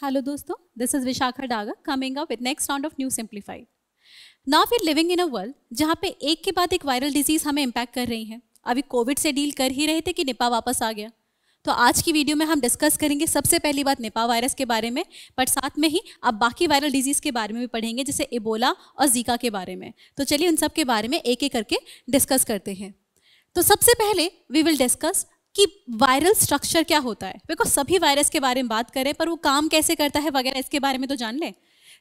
Hello dosto, this is Vishakha Daga coming up with next round of New Simplified. Now we're living in a world जहाँ पे एक के बाद एक viral disease हमें impact कर रही है अभी कोविड से डील कर ही रहे थे कि निपा वापस आ गया तो आज की वीडियो में हम डिस्कस करेंगे सबसे पहली बात निपा वायरस के बारे में बट साथ में ही आप बाकी वायरल डिजीज़ के बारे में भी पढ़ेंगे जैसे इबोला और जीका के बारे में तो चलिए उन सब के बारे में एक एक करके डिस्कस करते हैं तो सबसे पहले वी विल डिस्कस कि वायरल स्ट्रक्चर क्या होता है बिकॉज सभी वायरस के बारे में बात करें पर वो काम कैसे करता है वगैरह इसके बारे में तो जान लें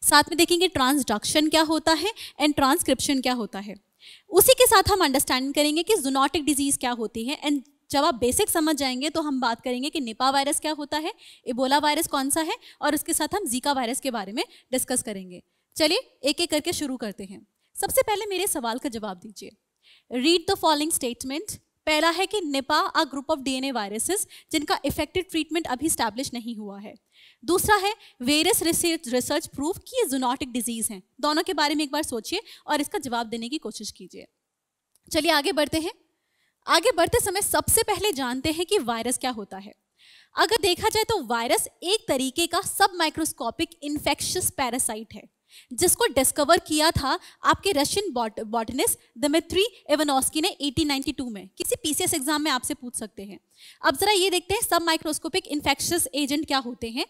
साथ में देखेंगे ट्रांसडक्शन क्या होता है एंड ट्रांसक्रिप्शन क्या होता है उसी के साथ हम अंडरस्टैंड करेंगे कि जूनॉटिक डिजीज़ क्या होती है एंड जब आप बेसिक समझ जाएंगे तो हम बात करेंगे कि निपा वायरस क्या होता है इबोला वायरस कौन सा है और उसके साथ हम जीका वायरस के बारे में डिस्कस करेंगे चलिए एक एक करके शुरू करते हैं सबसे पहले मेरे सवाल का जवाब दीजिए रीड द फॉलोइंग स्टेटमेंट पहला है कि Nipah a group of DNA viruses जिनका इफेक्टिव ट्रीटमेंट अभी स्टैब्लिश नहीं हुआ है दूसरा है वेरियस रिसर्च रिसर्च प्रूफ कि ये जोनोटिक डिजीज़ हैं दोनों के बारे में एक बार सोचिए और इसका जवाब देने की कोशिश कीजिए चलिए आगे बढ़ते हैं आगे बढ़ते समय सबसे पहले जानते हैं कि वायरस क्या होता है अगर देखा जाए तो वायरस एक तरीके का सब माइक्रोस्कोपिक इन्फेक्शस पैरासाइट है जिसको डिस्कवर किया था आपके Russian bot botanist Dmitri Ivanovsky ने 1892 में किसी पीसीएस एग्जाम में आपसे पूछ सकते हैं अब जरा ये देखते हैं सब माइक्रोस्कोपिक इन्फेक्शस एजेंट क्या होते हैं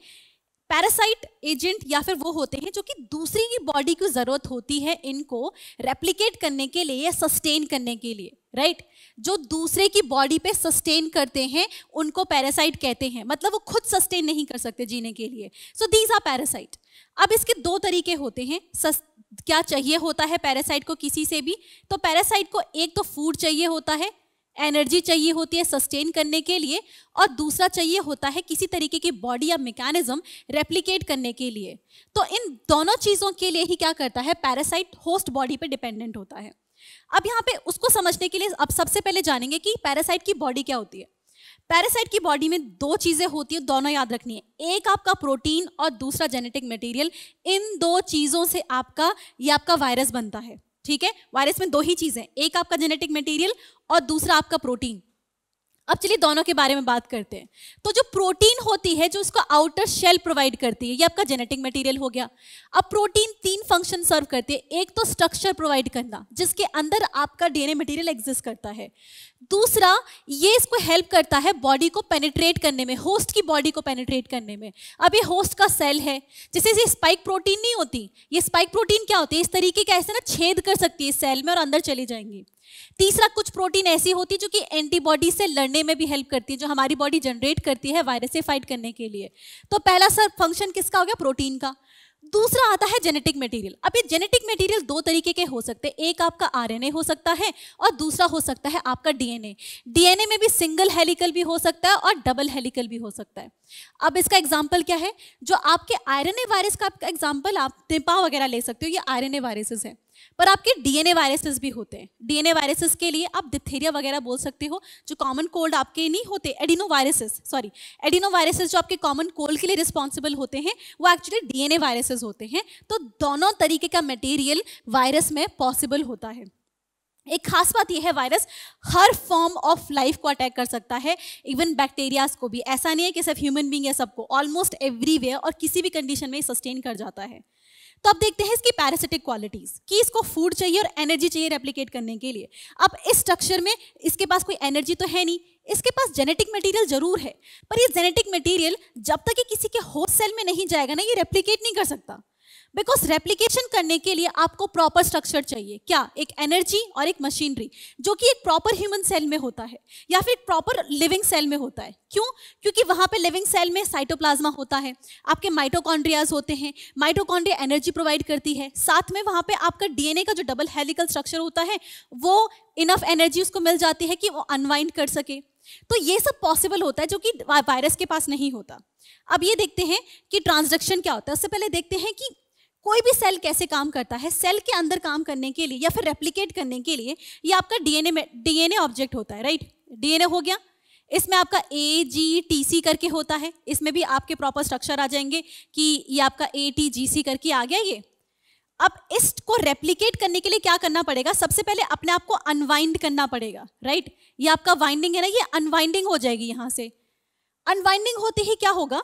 पैरासाइट एजेंट या फिर वो होते हैं जो कि दूसरी की बॉडी की ज़रूरत होती है इनको रेप्लीकेट करने के लिए या सस्टेन करने के लिए राइट जो दूसरे की बॉडी पे सस्टेन करते हैं उनको पैरासाइट कहते हैं मतलब वो खुद सस्टेन नहीं कर सकते जीने के लिए सो दीज आर पैरासाइट अब इसके दो तरीके होते हैं सस, क्या चाहिए होता है पैरासाइट को किसी से भी तो पैरासाइट को एक तो फूड चाहिए होता है एनर्जी चाहिए होती है सस्टेन करने के लिए और दूसरा चाहिए होता है किसी तरीके की बॉडी या मेकेनिज्म रेप्लिकेट करने के लिए तो इन दोनों चीज़ों के लिए ही क्या करता है पैरासाइट होस्ट बॉडी पर डिपेंडेंट होता है अब यहाँ पे उसको समझने के लिए अब सबसे पहले जानेंगे कि पैरासाइट की बॉडी क्या होती है पैरासाइट की बॉडी में दो चीज़ें होती है दोनों याद रखनी है एक आपका प्रोटीन और दूसरा जेनेटिक मटेरियल इन दो चीज़ों से आपका ये आपका वायरस बनता है ठीक है वायरस में दो ही चीज़ें एक आपका जेनेटिक मटेरियल और दूसरा आपका प्रोटीन अब चलिए दोनों के बारे में बात करते हैं तो जो प्रोटीन होती है जो इसको आउटर शेल प्रोवाइड करती है ये आपका जेनेटिक मटेरियल हो गया अब प्रोटीन तीन फंक्शन सर्व करती है एक तो स्ट्रक्चर प्रोवाइड करना जिसके अंदर आपका डीएनए मटेरियल एग्जिस्ट करता है दूसरा ये इसको हेल्प करता है बॉडी को पेनिट्रेट करने में होस्ट की बॉडी को पेनिट्रेट करने में अब ये होस्ट का सेल है जैसे ये स्पाइक प्रोटीन नहीं होती ये स्पाइक प्रोटीन क्या होती है इस तरीके का ऐसे ना छेद कर सकती है सेल में और अंदर चली जाएंगी तीसरा कुछ प्रोटीन ऐसी होती है जो कि एंटीबॉडी से लड़ने में भी हेल्प करती है जो हमारी बॉडी जनरेट करती है वायरस से फाइट करने के लिए तो पहला सर फंक्शन किसका हो गया प्रोटीन का दूसरा आता है जेनेटिक मटेरियल अब ये जेनेटिक मटेरियल दो तरीके के हो सकते हैं एक आपका आरएनए हो सकता है और दूसरा हो सकता है आपका डीएनए डीएनए में भी सिंगल हेलिकल भी हो सकता है और डबल हेलिकल भी हो सकता है अब इसका एग्जांपल क्या है जो आपके आरएनए वायरस का आपका एग्जाम्पल आप निपा वगैरह ले सकते हो ये आर आरएनए वायरसेस हैं पर आपके डीएनए वायरसेस भी होते हैं डीएनए वायरसेस के लिए आप डिथेरिया वगैरह बोल सकते हो जो कॉमन कोल्ड आपके नहीं होते adeno viruses sorry adeno viruses जो आपके कॉमन कोल्ड के लिए रिस्पॉन्सिबल होते हैं वो एक्चुअली डीएनए वायरसेस होते हैं तो दोनों तरीके का मटेरियल वायरस में पॉसिबल होता है एक खास बात यह है वायरस हर फॉर्म ऑफ लाइफ को अटैक कर सकता है इवन बैक्टीरियाज को भी ऐसा नहीं है कि सिर्फ ह्यूमन बींग है सबको ऑलमोस्ट एवरीवेयर और किसी भी कंडीशन में सस्टेन कर जाता है तो अब देखते हैं इसकी पैरासिटिक क्वालिटीज़ कि इसको फूड चाहिए और एनर्जी चाहिए रेप्लीकेट करने के लिए अब इस स्ट्रक्चर में इसके पास कोई एनर्जी तो है नहीं इसके पास जेनेटिक मटेरियल जरूर है पर ये जेनेटिक मटेरियल जब तक ये किसी के होस्ट सेल में नहीं जाएगा ना ये रेप्लीकेट नहीं कर सकता बिकॉज रेप्लीकेशन करने के लिए आपको प्रॉपर स्ट्रक्चर चाहिए क्या एक एनर्जी और एक मशीनरी जो कि एक प्रॉपर ह्यूमन सेल में होता है या फिर प्रॉपर लिविंग सेल में होता है क्यों क्योंकि वहाँ पे लिविंग सेल में साइटोप्लाज्मा होता है आपके माइटोकॉन्ड्रियाज होते हैं माइटोकॉन्ड्रिया एनर्जी प्रोवाइड करती है साथ में वहाँ पे आपका डीएनए का जो डबल हेलिकल स्ट्रक्चर होता है वो इनफ एनर्जी उसको मिल जाती है कि वो अनवाइंड कर सके तो ये सब पॉसिबल होता है जो कि वायरस के पास नहीं होता अब ये देखते हैं कि ट्रांसडक्शन क्या होता है उससे पहले देखते हैं कि कोई भी सेल कैसे काम करता है सेल के अंदर काम करने के लिए या फिर रेप्लीकेट करने के लिए ये आपका डीएनए में डीएनए ऑब्जेक्ट होता है राइट डीएनए हो गया इसमें आपका ए जी टी सी करके होता है इसमें भी आपके प्रॉपर स्ट्रक्चर आ जाएंगे कि ये आपका ए टी जी सी करके आ गया ये अब इसको रेप्लीकेट करने के लिए क्या करना पड़ेगा सबसे पहले अपने आप को अनवाइंड करना पड़ेगा राइट ये आपका वाइंडिंग है ना ये अनवाइंडिंग हो जाएगी यहाँ से अनवाइंडिंग होते ही क्या होगा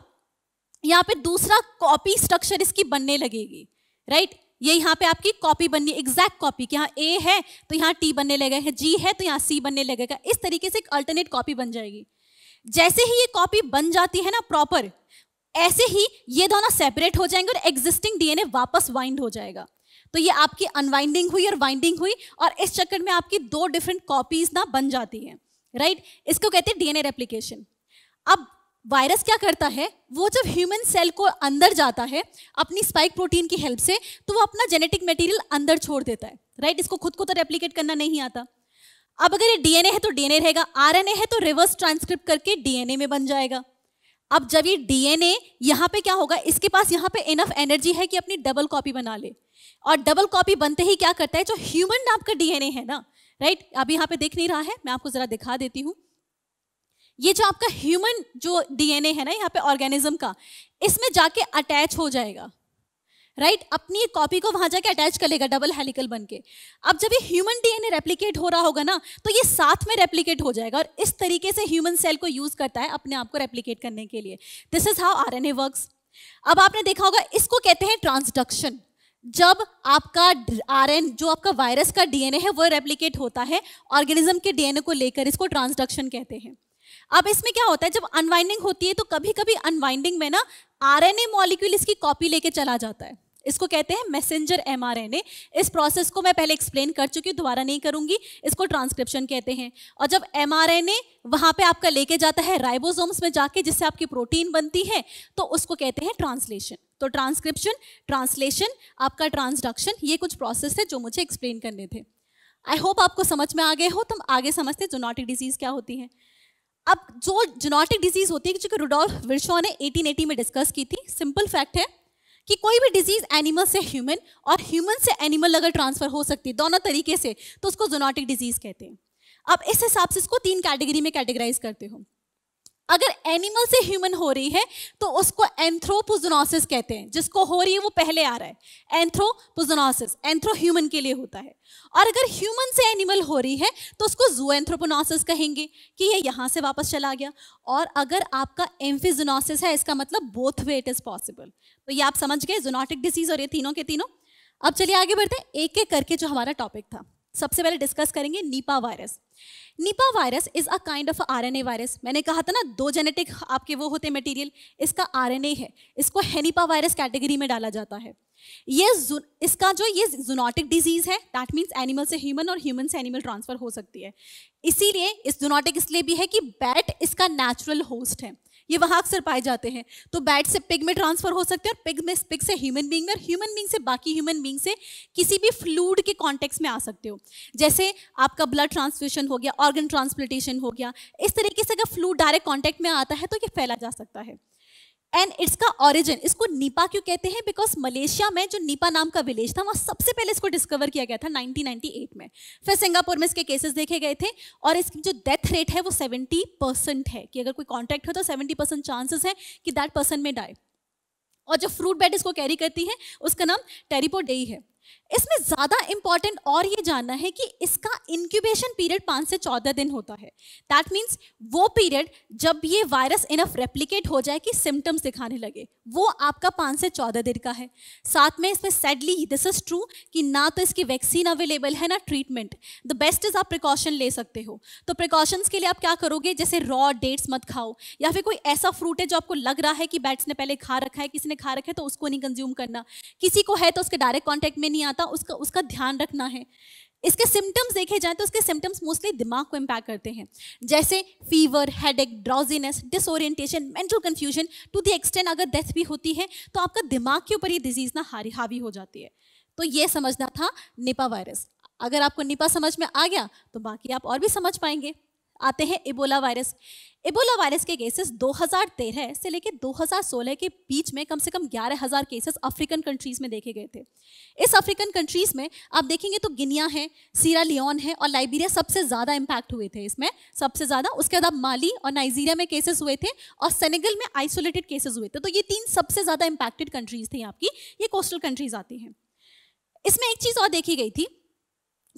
यहाँ पे दूसरा कॉपी स्ट्रक्चर इसकी बनने लगेगी राइट ये यहाँ पे आपकी कॉपी बननी एग्जैक्ट कॉपी कि यहाँ ए है तो यहाँ टी बनने लगेगा जी है तो यहाँ सी बनने लगेगा इस तरीके से एक अल्टरनेट कॉपी बन जाएगी जैसे ही ये कॉपी बन जाती है ना प्रॉपर ऐसे ही ये दोनों सेपरेट हो जाएंगे और एग्जिस्टिंग डीएनए वापस वाइंड हो जाएगा तो ये आपकी अनवाइंडिंग हुई और वाइंडिंग हुई और इस चक्कर में आपकी दो डिफरेंट कॉपीज ना बन जाती हैं राइट इसको कहते हैं डीएनए रेप्लीकेशन अब वायरस क्या करता है वो जब ह्यूमन सेल को अंदर जाता है अपनी स्पाइक प्रोटीन की हेल्प से तो वो अपना जेनेटिक मटेरियल अंदर छोड़ देता है राइट इसको खुद को तो रेप्लीकेट करना नहीं आता अब अगर ये डीएनए है तो डीएनए रहेगा आरएनए है तो रिवर्स ट्रांसक्रिप्ट करके डीएनए में बन जाएगा अब जब ये डीएनए यहाँ पे क्या होगा इसके पास यहाँ पे इनफ एनर्जी है कि अपनी डबल कॉपी बना ले और डबल कॉपी बनते ही क्या करता है जो ह्यूमन नाम का डीएनए है ना राइट अब यहाँ पे देख नहीं रहा है मैं आपको जरा दिखा देती हूँ ये जो आपका ह्यूमन जो डीएनए है ना यहाँ पे ऑर्गेनिज्म का इसमें जाके अटैच हो जाएगा राइट right? अपनी कॉपी को वहां जाके अटैच कर लेगा डबल हेलिकल बनके अब जब ये ह्यूमन डीएनए रेप्लीकेट हो रहा होगा ना तो ये साथ में रेप्लीकेट हो जाएगा और इस तरीके से ह्यूमन सेल को यूज करता है अपने आप को रेप्लीकेट करने के लिए this is how R N अब आपने देखा होगा इसको कहते हैं ट्रांसडक्शन जब आपका आर जो आपका वायरस का डीएनए है वो रेप्लीकेट होता है ऑर्गेनिज्म के डीएनए को लेकर इसको ट्रांसडक्शन कहते हैं अब इसमें क्या होता है जब अनवाइंडिंग होती है तो कभी कभी अनवाइंडिंग में ना आरएनए मॉलिक्यूल इसकी कॉपी लेके चला जाता है इसको कहते हैं मैसेंजर एमआरएनए इस प्रोसेस को मैं पहले एक्सप्लेन कर चुकी हूँ दोबारा नहीं करूंगी इसको ट्रांसक्रिप्शन कहते हैं और जब एमआरएनए वहां पे आपका लेके जाता है राइबोसोम्स में जाके जिससे आपकी प्रोटीन बनती है तो उसको कहते हैं ट्रांसलेशन तो ट्रांसक्रिप्शन ट्रांसलेशन आपका ट्रांसडक्शन ये कुछ प्रोसेस है जो मुझे एक्सप्लेन करने थे आई होप आपको समझ में आ गए हो तो आगे समझते जो जोनॉटिक डिजीज़ क्या होती है अब जो जेनॉटिक डिजीज होती है जो रुडोल्फ विर्शो ने 1880 में डिस्कस की थी सिंपल फैक्ट है कि कोई भी डिजीज एनिमल से ह्यूमन और ह्यूमन से एनिमल अगर ट्रांसफर हो सकती है दोनों तरीके से तो उसको जोनॉटिक डिजीज कहते हैं अब इस हिसाब से इसको तीन कैटेगरी में कैटेगराइज करते हो अगर एनिमल से ह्यूमन हो रही है तो उसको एंथ्रोपोजोनोसिस कहते हैं जिसको हो रही है वो पहले आ रहा है एंथ्रोपोजोनोसिस एंथ्रो ह्यूमन के लिए होता है और अगर ह्यूमन से एनिमल हो रही है तो उसको जू एंथ्रोपोनोसिस कहेंगे कि ये यहाँ से वापस चला गया और अगर आपका एम्फिजोनोसिस है इसका मतलब both way it is possible तो ये आप समझ गए जोनोटिक डिसीज़ और ये तीनों के तीनों अब चलिए आगे बढ़ते हैं एक एक करके जो हमारा टॉपिक था सबसे पहले डिस्कस करेंगे Nipah virus Nipah virus is a kind of RNA virus मैंने कहा था ना दो जेनेटिक आपके वो होते मटेरियल इसका आरएनए है इसको हैनीपा वायरस कैटेगरी में डाला जाता है ये इसका जो ये जोनोटिक डिजीज है दैट मीन्स एनिमल से ह्यूमन और ह्यूमन से एनिमल ट्रांसफर हो सकती है इसीलिए इस जोनोटिक इसलिए भी है कि बैट इसका नेचुरल होस्ट है ये वहाँ अक्सर पाए जाते हैं तो बैट से पिग में ट्रांसफर हो सकते हैं और पिग में पिग से ह्यूमन बींग में और ह्यूमन बींग से बाकी ह्यूमन बींग से किसी भी फ्लूड के कॉन्टेक्स में आ सकते हो जैसे आपका ब्लड ट्रांसफ्यूशन हो गया ऑर्गन ट्रांसप्लांटेशन हो गया इस तरीके से अगर फ्लूड डायरेक्ट कॉन्टेक्ट में आता है तो ये फैला जा सकता है एंड इट्स का ऑरिजिन इसको नीपा क्यों कहते हैं बिकॉज मलेशिया में जो नीपा नाम का विलेज था वहाँ सबसे पहले इसको डिस्कवर किया गया था 1998 में फिर सिंगापुर में इसके केसेस देखे गए थे और इसकी जो डेथ रेट है वो 70 परसेंट है कि अगर कोई कॉन्टैक्ट हो तो 70 परसेंट चांसेस है कि दैट पर्सन में डाई और जो फ्रूट बैट इसको कैरी करती है उसका नाम टेरीपोडेई है इसमें ज़्यादा इंपॉर्टेंट और ये जानना है कि इसका इंक्यूबेशन पीरियड पांच से चौदह दिन होता है दैट मीन्स वो पीरियड जब ये वायरस इनफ रेप्लीकेट हो जाए कि सिम्टम्स दिखाने लगे वो आपका पांच से चौदह दिन का है साथ में इसमें सैडली दिस इज़ ट्रू कि ना तो इसकी वैक्सीन अवेलेबल है ना ट्रीटमेंट द बेस्ट इज़ आप प्रिकॉशन ले सकते हो तो प्रिकॉशंस के लिए आप क्या करोगे जैसे रॉ डेट्स मत खाओ या फिर कोई ऐसा फ्रूट है जो आपको लग रहा है कि बैट्स ने पहले खा रखा है किसी ने खा रखा है तो उसको नहीं कंज्यूम करना किसी को है तो उसके डायरेक्ट कॉन्टेक्ट में नहीं आता उसका उसका ध्यान रखना है इसके सिम्टम्स देखे जाए तो उसके सिम्टम्स मोस्टली दिमाग को इम्पैक्ट करते हैं जैसे fever headache drowsiness disorientation mental confusion to the extent अगर डेथ भी होती है तो आपका दिमाग के ऊपर ये डिजीज़ ना हारी हावी हो जाती है तो ये समझना था निपा वायरस अगर आपको निपा समझ में आ गया तो बाकी आप और भी समझ पाएंगे आते हैं इबोला वायरस इबोला वायरस के केसेस 2013 से लेकर 2016 के बीच में कम से कम 11,000 केसेस अफ्रीकन कंट्रीज़ में देखे गए थे इस अफ्रीकन कंट्रीज़ में आप देखेंगे तो गिनिया है सीरा लियोन है और लाइबीरिया सबसे ज़्यादा इम्पैक्ट हुए थे इसमें सबसे ज़्यादा उसके बाद माली और नाइजीरिया में केसेस हुए थे और सेनेगल में आइसोलेटेड केसेज हुए थे तो ये तीन सबसे ज़्यादा इम्पैक्टेड कंट्रीज़ थी आपकी ये कोस्टल कंट्रीज़ आती हैं इसमें एक चीज़ और देखी गई थी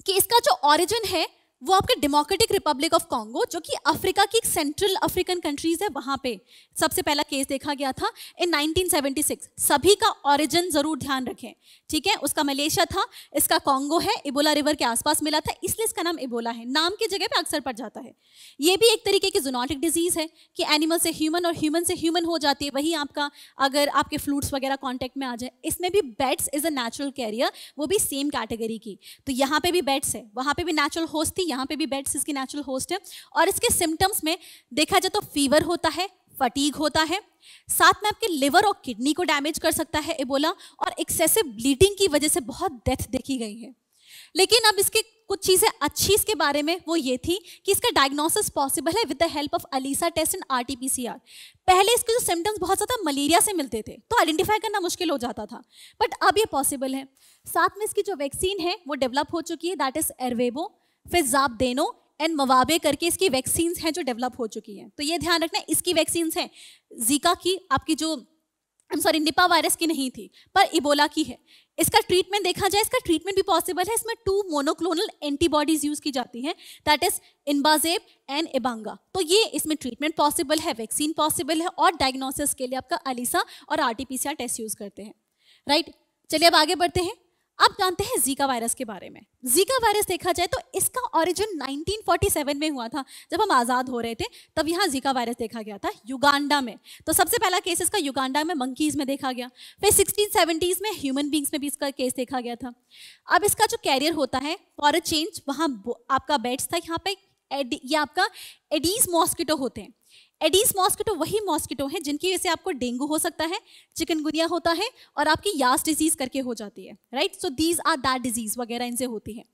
कि इसका जो ऑरिजिन है वो आपका डेमोक्रेटिक रिपब्लिक ऑफ कॉन्गो जो कि अफ्रीका की सेंट्रल अफ्रीकन कंट्रीज है वहां पे सबसे पहला केस देखा गया था इन 1976 सभी का ओरिजिन ज़रूर ध्यान रखें ठीक है उसका मलेशिया था इसका कॉन्गो है इबोला रिवर के आसपास मिला था इसलिए इसका नाम इबोला है नाम की जगह पे अक्सर पड़ जाता है ये भी एक तरीके की जोनॉटिक डिजीज़ है कि एनिमल से ह्यूमन और ह्यूमन से ह्यूमन हो जाती है वही आपका अगर आपके फ्लूट्स वगैरह कॉन्टेक्ट में आ जाए इसमें भी bats is a natural carrier वो भी सेम कैटेगरी की तो यहाँ पे भी बेट्स है वहाँ पर भी नेचुरल होस्ट थी यहाँ पे भी बेड्स इसके नेचुरल होस्ट है और इसके सिम्टम्स में देखा जाए तो फीवर होता है फटीग होता है साथ में आपके लिवर और किडनी को डैमेज कर सकता है एबोला और एक्सेसिव ब्लीडिंग की वजह से बहुत डेथ देखी गई है लेकिन अब इसके कुछ चीज़ें अच्छी इसके बारे में वो ये थी कि इसका डायग्नोसिस पॉसिबल है with the help of ELISA test and are पहले इसके जो सिम्टम्स बहुत ज़्यादा मलेरिया से मिलते थे तो आइडेंटिफाई करना मुश्किल हो जाता था बट अब ये पॉसिबल है साथ में इसकी जो वैक्सीन है वो डेवलप हो चुकी है दैट इज़ एरवेबो फिर जाप देनो एंड मवाबे करके इसकी वैक्सीन्स हैं जो डेवलप हो चुकी हैं तो ये ध्यान रखना इसकी वैक्सीन्स हैं जीका की आपकी जो I am sorry Nipah virus की नहीं थी पर इबोला की है इसका ट्रीटमेंट देखा जाए इसका ट्रीटमेंट भी पॉसिबल है इसमें टू मोनोक्लोनल एंटीबॉडीज यूज की जाती हैं that is Inmazeb and Ebanga तो ये इसमें ट्रीटमेंट पॉसिबल है वैक्सीन पॉसिबल है और डायग्नोसिस के लिए आपका अलीसा और आर टेस्ट यूज करते हैं राइट right? चलिए अब आगे बढ़ते हैं आप जानते हैं जीका वायरस के बारे में जीका वायरस देखा जाए तो इसका ओरिजिन 1947 में हुआ था जब हम आज़ाद हो रहे थे तब यहाँ जीका वायरस देखा गया था युगांडा में तो सबसे पहला केस इसका युगांडा में मंकीज़ में देखा गया फिर सिक्सटीन सेवेंटीज़ में ह्यूमन बींग्स में भी इसका केस देखा गया था अब इसका जो कैरियर होता है फॉर अ चेंज वहाँ आपका बेड्स था यहाँ पे ये आपका एडीज मॉस्किटो होते हैं एडीज मॉस्किटो वही मॉस्किटो हैं जिनकी वजह से आपको डेंगू हो सकता है चिकनगुनिया होता है और आपकी यास डिजीज करके हो जाती है right so these are that disease वगैरह इनसे होती है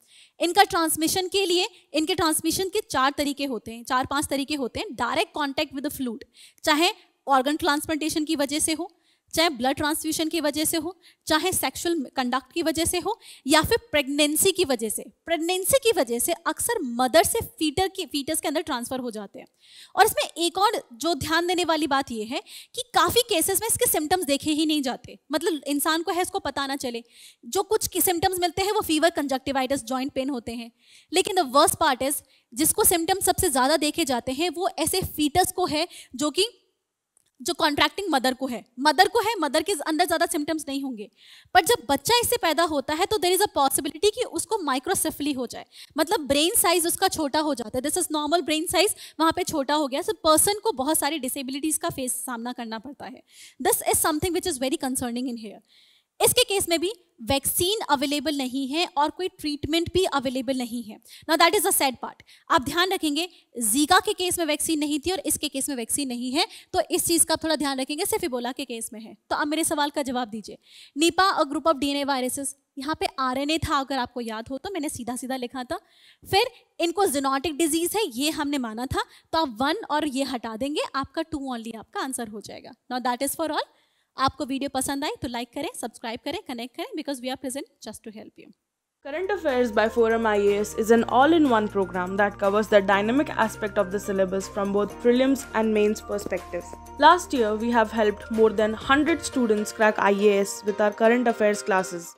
इनका ट्रांसमिशन के लिए इनके ट्रांसमिशन के चार तरीके होते हैं चार पांच तरीके होते हैं डायरेक्ट कॉन्टैक्ट विद फ्लूड चाहे ऑर्गन ट्रांसप्लांटेशन की वजह से हो चाहे ब्लड ट्रांसफ्यूशन की वजह से हो चाहे सेक्सुअल कंडक्ट की वजह से हो या फिर प्रेगनेंसी की वजह से प्रेगनेंसी की वजह से अक्सर मदर से फीटर के फीटर्स के अंदर ट्रांसफ़र हो जाते हैं और इसमें एक और जो ध्यान देने वाली बात यह है कि काफ़ी केसेस में इसके सिम्टम्स देखे ही नहीं जाते मतलब इंसान को है इसको पता ना चले जो कुछ सिम्टम्स मिलते हैं वो फीवर कंजक्टिवाइटस ज्वाइंट पेन होते हैं लेकिन द वर्स्ट पार्ट इज़ जिसको सिम्टम्स सबसे ज़्यादा देखे जाते हैं वो ऐसे फीटस को है जो कि जो कॉन्ट्रैक्टिंग मदर को है मदर को है मदर के अंदर ज़्यादा सिम्टम्स नहीं होंगे बट जब बच्चा इससे पैदा होता है तो देर इज़ अ पॉसिबिलिटी कि उसको माइक्रोसेफली हो जाए मतलब ब्रेन साइज उसका छोटा हो जाता है this is normal brain size वहाँ पे छोटा हो गया सो so, पर्सन को बहुत सारी डिसेबिलिटीज़ का फेस सामना करना पड़ता है this is something which is very concerning in here इसके केस में भी वैक्सीन अवेलेबल नहीं है और कोई ट्रीटमेंट भी अवेलेबल नहीं है ना that is a sad part आप ध्यान रखेंगे जीका के केस में वैक्सीन नहीं थी और इसके केस में वैक्सीन नहीं है तो इस चीज़ का थोड़ा ध्यान रखेंगे सिर्फ इबोला के केस में है तो आप मेरे सवाल का जवाब दीजिए नीपा और ग्रुप ऑफ डीएनए वायरसेस यहाँ पे आर था अगर आपको याद हो तो मैंने सीधा सीधा लिखा था फिर इनको जिनोटिक डिजीज है ये हमने माना था तो आप वन और ये हटा देंगे आपका टू ऑनली आपका आंसर हो जाएगा not that is for all आपको वीडियो पसंद आए तो लाइक करें सब्सक्राइब करें कनेक्ट करें because we are present just to help you Current Affairs by Forum IAS is an all in one program that covers the dynamic aspect of the syllabus from both prelims and mains perspective. Last year, we have helped more than 100 students crack IAS with our current affairs classes.